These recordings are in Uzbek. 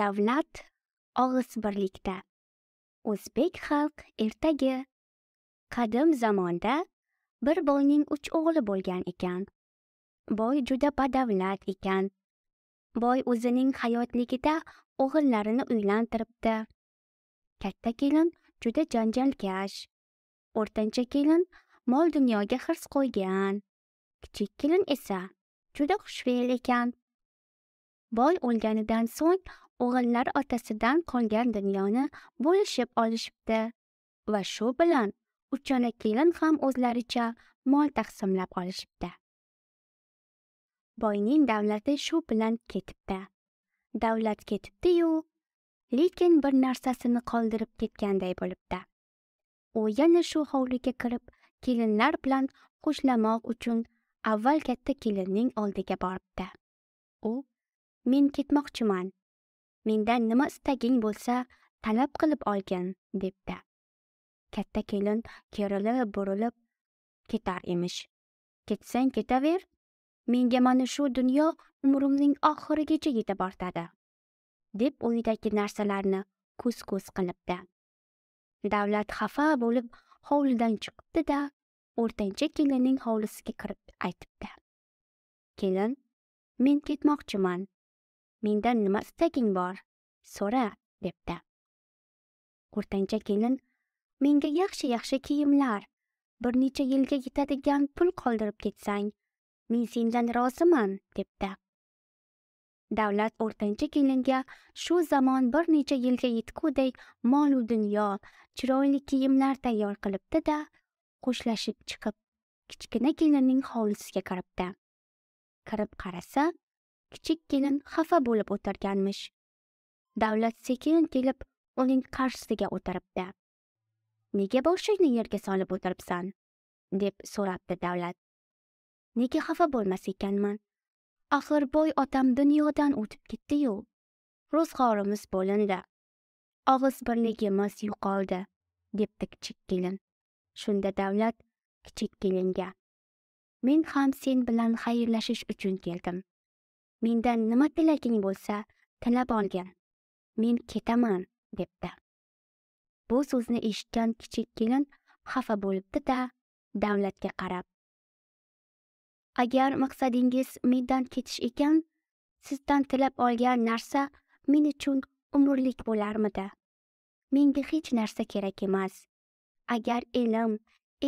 davlat og'iz birlikda o'zbek xalq ertagi qadim zamonda bir boyning uch o'g'li bo'lgan ekan boy juda badavlat ekan boy o'zining hayotligida o'g'illarini uylantiribdi katta kelin juda janjalkash o'rtancha kelin mol dunyoga hirs qo'ygan kichik kelin esa juda xushfe'l ekan boy o'lganidan so'ng o'g'illar otasidan qolgan dunyoni bo'lishib olishibdi va shu bilan uchala kelin ham o'zlaricha mol taqsimlab olishibdi boyning davlati shu bilan ketibdi davlat ketibdiyu lekin bir narsasini qoldirib ketganday bo'libdi u yana shu hovliga kirib kelinlar bilan qo'shlamoq uchun avval katta kelinning oldiga boribdi u men ketmoqchiman mendan nima istaging bo'lsa talab qilib olgin debdi katta kelin kerilib burilib ketar emish ketsang ketaver menga mana shu dunyo umrimning oxirigacha yetib ortadi deb uydagi narsalarni ko'z ko'z qilibdi davlat xafa bo'lib hovlidan chiqibdi da o'rtancha kelinning hovlisiga kirib aytibdi kelin men ketmoqchiman mendan nima istaging bor so'ra debdi o'rtancha kelin menga yaxshi yaxshi kiyimlar bir necha yilga yetadigan pul qoldirib ketsang men sendan roziman debdi davlat o'rtancha kelinga shu zamon bir necha yilga yetguday molu dunyo chiroyli kiyimlar tayyor qilibdi da qo'shlashib chiqib kichkina kelinning hovlisiga kiribdi kirib qarasa kichik kelin xafa bo'lib o'tirganmish davlat sekin kelib uning qarshisiga o'tiribdi nega boshingni yerga solib o'tiribsan deb so'rabdi davlat nega xafa bo'lmas ekanman axir boy otam dunyodan o'tib ketdiyu ro'zg'orimiz bo'lindi og'iz birligimiz yo'qoldi debdi kichik kelin shunda davlat kichik kelinga men ham sen bilan xayrlashish uchun keldim mendan nima tilaging bo'lsa tilab olgin men ketaman debdi bu so'zni eshitgan kichik kelin xafa bo'libdi da davlatga qarab agar maqsadingiz mendan ketish ekan sizdan tilab olgan narsa men uchun umrlik bo'larmidi menga hech narsa kerak emas agar elim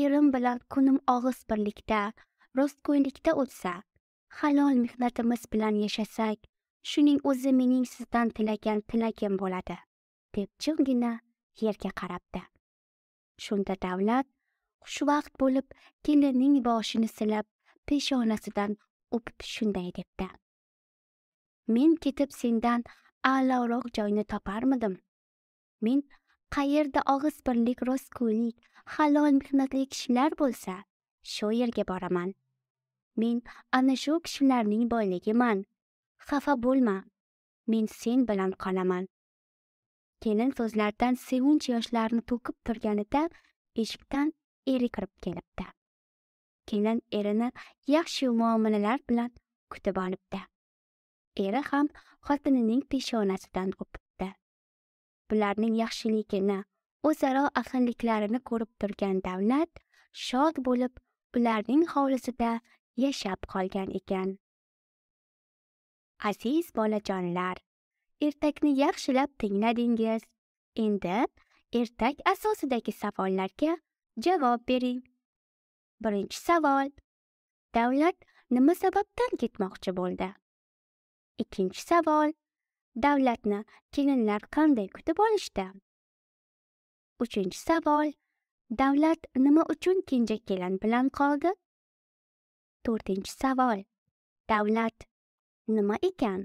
erim bilan kunim og'iz birlikda rostgo'ylikda o'tsa halol mehnatimiz bilan yashasak, shuning o'zi mening sizdan tilagan tilagim bo'ladi, deb jimgina yerga qarabdi. Shunda davlat xushvaqt bo'lib kelinning boshini silab, peshonasidan o'pib shunday debdi. Men ketib sendan a'loroq joyni toparmidim? Men qayerda og'iz birlik rostgo'ylik halol mehnatli kishilar bo'lsa shu yerga boraman Men ana shu kishilarning boyligiman. Xafa bo'lma. Men sen bilan qolaman. Kelin so'zlardan sevinch yoshlarini to'kib turganida eshikdan eri kirib kelibdi. Kelin erini yaxshi muomalalar bilan kutib olibdi. Eri ham xotinining peshonasidan o'pibdi. Bularning yaxshiligini, o'zaro ahilliklarini ko'rib turgan davlat shod bo'lib, ularning hovlisida yashab qolgan ekan aziz bolajonlar ertakni yaxshilab tingladingiz endi ertak asosidagi savollarga javob bering birinchi savol davlat nima sababdan ketmoqchi bo'ldi ikkinchi savol davlatni kelinlar qanday kutib olishdi uchinchi savol davlat nima uchun kenja kelin bilan qoldi to'rtinchi savol davlat nima ekan